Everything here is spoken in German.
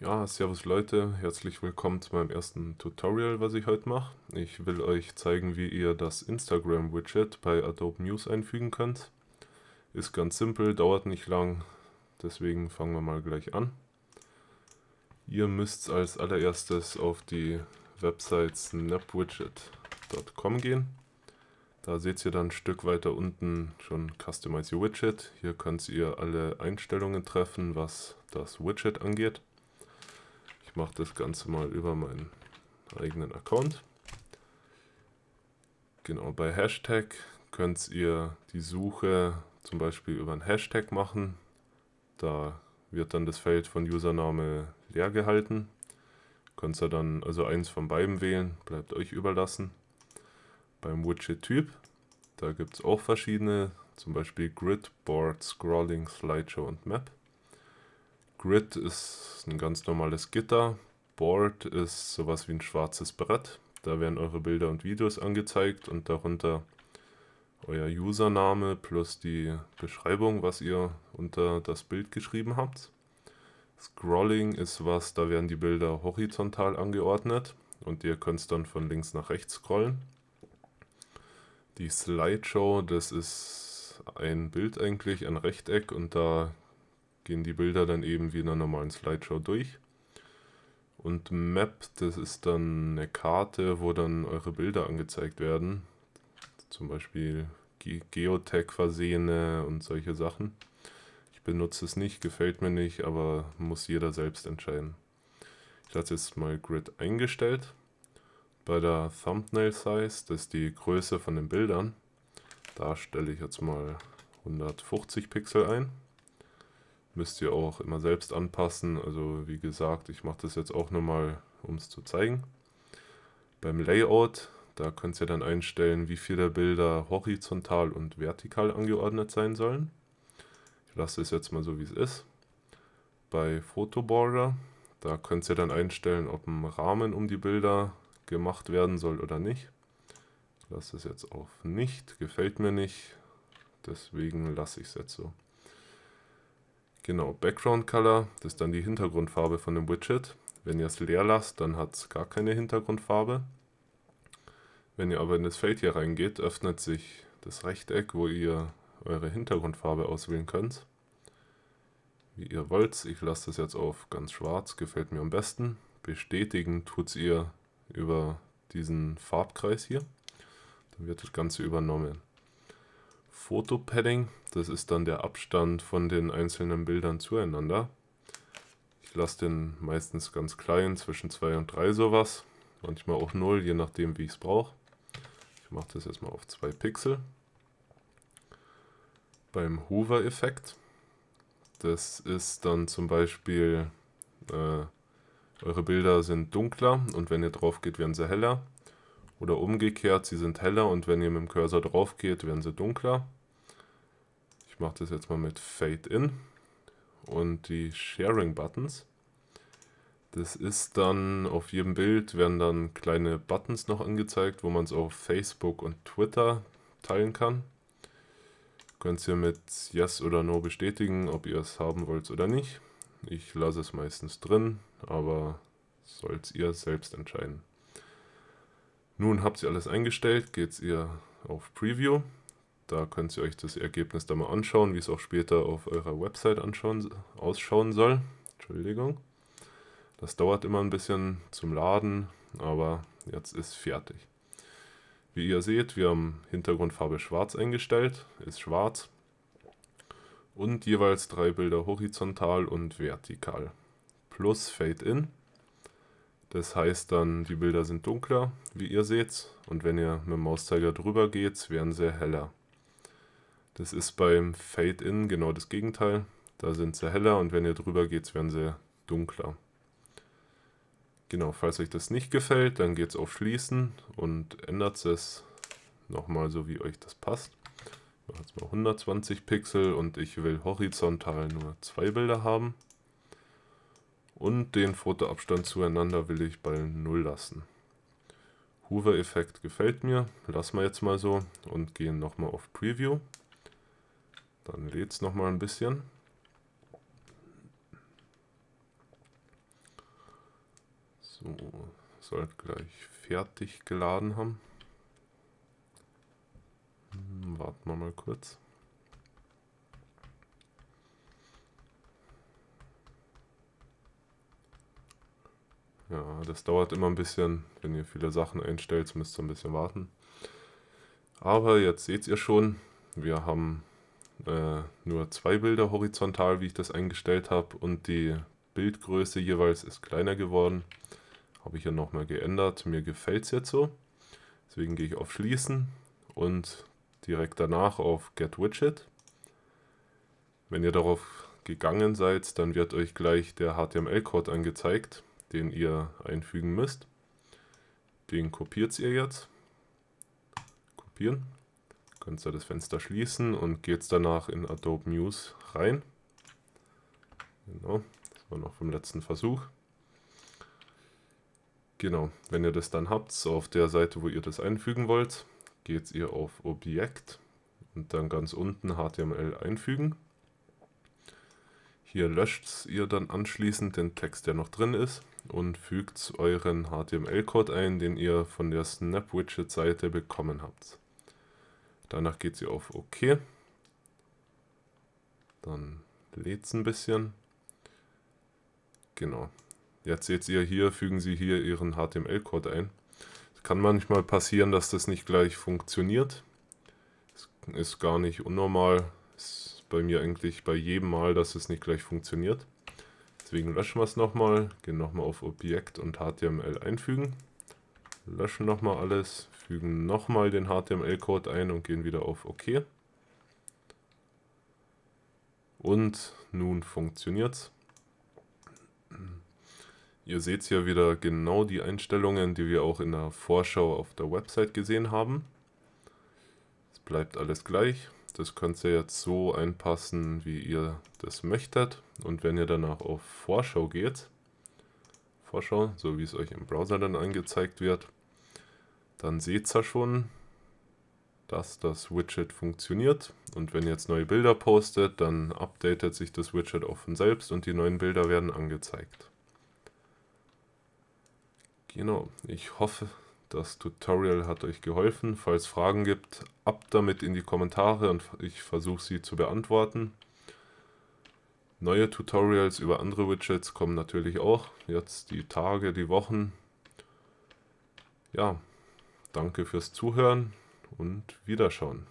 Ja, servus Leute, herzlich willkommen zu meinem ersten Tutorial, was ich heute mache. Ich will euch zeigen, wie ihr das Instagram-Widget bei Adobe News einfügen könnt. Ist ganz simpel, dauert nicht lang, deswegen fangen wir mal gleich an. Ihr müsst als allererstes auf die Website snapwidget.com gehen. Da seht ihr dann ein Stück weiter unten schon Customize Your Widget. Hier könnt ihr alle Einstellungen treffen, was das Widget angeht mache das Ganze mal über meinen eigenen Account. Genau, bei Hashtag könnt ihr die Suche zum Beispiel über einen Hashtag machen. Da wird dann das Feld von Username leer gehalten. Könnt ihr dann also eins von beiden wählen, bleibt euch überlassen. Beim Widget-Typ, da gibt es auch verschiedene, zum Beispiel Grid, Board, Scrolling, Slideshow und Map. Grid ist ein ganz normales Gitter. Board ist sowas wie ein schwarzes Brett. Da werden eure Bilder und Videos angezeigt und darunter euer Username plus die Beschreibung, was ihr unter das Bild geschrieben habt. Scrolling ist was, da werden die Bilder horizontal angeordnet und ihr könnt es dann von links nach rechts scrollen. Die Slideshow, das ist ein Bild eigentlich, ein Rechteck und da gehen die Bilder dann eben wie in einer normalen Slideshow durch. Und Map, das ist dann eine Karte, wo dann eure Bilder angezeigt werden. Zum Beispiel Geotech versehene und solche Sachen. Ich benutze es nicht, gefällt mir nicht, aber muss jeder selbst entscheiden. Ich lasse jetzt mal Grid eingestellt. Bei der Thumbnail Size, das ist die Größe von den Bildern, da stelle ich jetzt mal 150 Pixel ein müsst ihr auch immer selbst anpassen. Also wie gesagt, ich mache das jetzt auch nochmal, um es zu zeigen. Beim Layout, da könnt ihr dann einstellen, wie viele Bilder horizontal und vertikal angeordnet sein sollen. Ich lasse es jetzt mal so, wie es ist. Bei Photoborder, da könnt ihr dann einstellen, ob ein Rahmen um die Bilder gemacht werden soll oder nicht. Ich lasse es jetzt auf nicht, gefällt mir nicht, deswegen lasse ich es jetzt so. Genau, Background Color, das ist dann die Hintergrundfarbe von dem Widget. Wenn ihr es leer lasst, dann hat es gar keine Hintergrundfarbe. Wenn ihr aber in das Feld hier reingeht, öffnet sich das Rechteck, wo ihr eure Hintergrundfarbe auswählen könnt. Wie ihr wollt, ich lasse das jetzt auf ganz schwarz, gefällt mir am besten. Bestätigen tut es ihr über diesen Farbkreis hier. Dann wird das Ganze übernommen. Fotopadding. Das ist dann der Abstand von den einzelnen Bildern zueinander. Ich lasse den meistens ganz klein, zwischen 2 und 3 sowas. Manchmal auch 0, je nachdem wie ich es brauche. Ich mache das jetzt mal auf 2 Pixel. Beim Hoover-Effekt, das ist dann zum Beispiel, äh, eure Bilder sind dunkler und wenn ihr drauf geht, werden sie heller. Oder umgekehrt, sie sind heller und wenn ihr mit dem Cursor drauf geht, werden sie dunkler. Ich mache das jetzt mal mit Fade In und die Sharing Buttons. Das ist dann, auf jedem Bild werden dann kleine Buttons noch angezeigt, wo man es auf Facebook und Twitter teilen kann. Könnt ihr mit Yes oder No bestätigen, ob ihr es haben wollt oder nicht. Ich lasse es meistens drin, aber sollt ihr selbst entscheiden. Nun habt ihr alles eingestellt, geht ihr auf Preview. Da könnt ihr euch das Ergebnis da mal anschauen, wie es auch später auf eurer Website anschauen, ausschauen soll. Entschuldigung. Das dauert immer ein bisschen zum Laden, aber jetzt ist fertig. Wie ihr seht, wir haben Hintergrundfarbe schwarz eingestellt, ist schwarz. Und jeweils drei Bilder horizontal und vertikal. Plus Fade In. Das heißt dann, die Bilder sind dunkler, wie ihr seht. Und wenn ihr mit dem Mauszeiger drüber geht, werden sie heller. Das ist beim Fade-In genau das Gegenteil. Da sind sie heller und wenn ihr drüber geht, werden sie dunkler. Genau, falls euch das nicht gefällt, dann geht es auf Schließen und ändert es nochmal so, wie euch das passt. Ich mache jetzt mal 120 Pixel und ich will horizontal nur zwei Bilder haben. Und den Fotoabstand zueinander will ich bei 0 lassen. Hoover-Effekt gefällt mir, lassen wir jetzt mal so und gehen nochmal auf Preview. Dann lädt es nochmal ein bisschen. So, sollte gleich fertig geladen haben. Hm, warten wir mal kurz. Ja, das dauert immer ein bisschen. Wenn ihr viele Sachen einstellt, müsst ihr ein bisschen warten. Aber jetzt seht ihr schon, wir haben äh, nur zwei Bilder horizontal, wie ich das eingestellt habe und die Bildgröße jeweils ist kleiner geworden. Habe ich ja nochmal geändert. Mir gefällt es jetzt so. Deswegen gehe ich auf Schließen und direkt danach auf Get Widget. Wenn ihr darauf gegangen seid, dann wird euch gleich der HTML-Code angezeigt, den ihr einfügen müsst. Den kopiert ihr jetzt. Kopieren könnt ihr das Fenster schließen und geht danach in Adobe Muse rein. Genau, das war noch vom letzten Versuch. Genau, wenn ihr das dann habt, so auf der Seite, wo ihr das einfügen wollt, geht ihr auf Objekt und dann ganz unten HTML einfügen. Hier löscht ihr dann anschließend den Text, der noch drin ist und fügt euren HTML-Code ein, den ihr von der Snap-Widget-Seite bekommen habt. Danach geht sie auf OK. Dann lädt es ein bisschen. Genau. Jetzt seht ihr hier, fügen Sie hier Ihren HTML-Code ein. Es kann manchmal passieren, dass das nicht gleich funktioniert. Das ist gar nicht unnormal. Das ist bei mir eigentlich bei jedem Mal, dass es nicht gleich funktioniert. Deswegen löschen wir es nochmal, gehen nochmal auf Objekt und HTML einfügen löschen nochmal alles, fügen nochmal den HTML-Code ein und gehen wieder auf OK. Und nun funktioniert's. Ihr seht hier wieder genau die Einstellungen, die wir auch in der Vorschau auf der Website gesehen haben. Es bleibt alles gleich. Das könnt ihr jetzt so einpassen, wie ihr das möchtet. Und wenn ihr danach auf Vorschau geht, Vorschau, so wie es euch im Browser dann angezeigt wird, dann seht ihr schon, dass das Widget funktioniert. Und wenn ihr jetzt neue Bilder postet, dann updatet sich das Widget auch von selbst und die neuen Bilder werden angezeigt. Genau, ich hoffe, das Tutorial hat euch geholfen. Falls Fragen gibt, ab damit in die Kommentare und ich versuche sie zu beantworten. Neue Tutorials über andere Widgets kommen natürlich auch. Jetzt die Tage, die Wochen. Ja, Danke fürs Zuhören und Wiederschauen.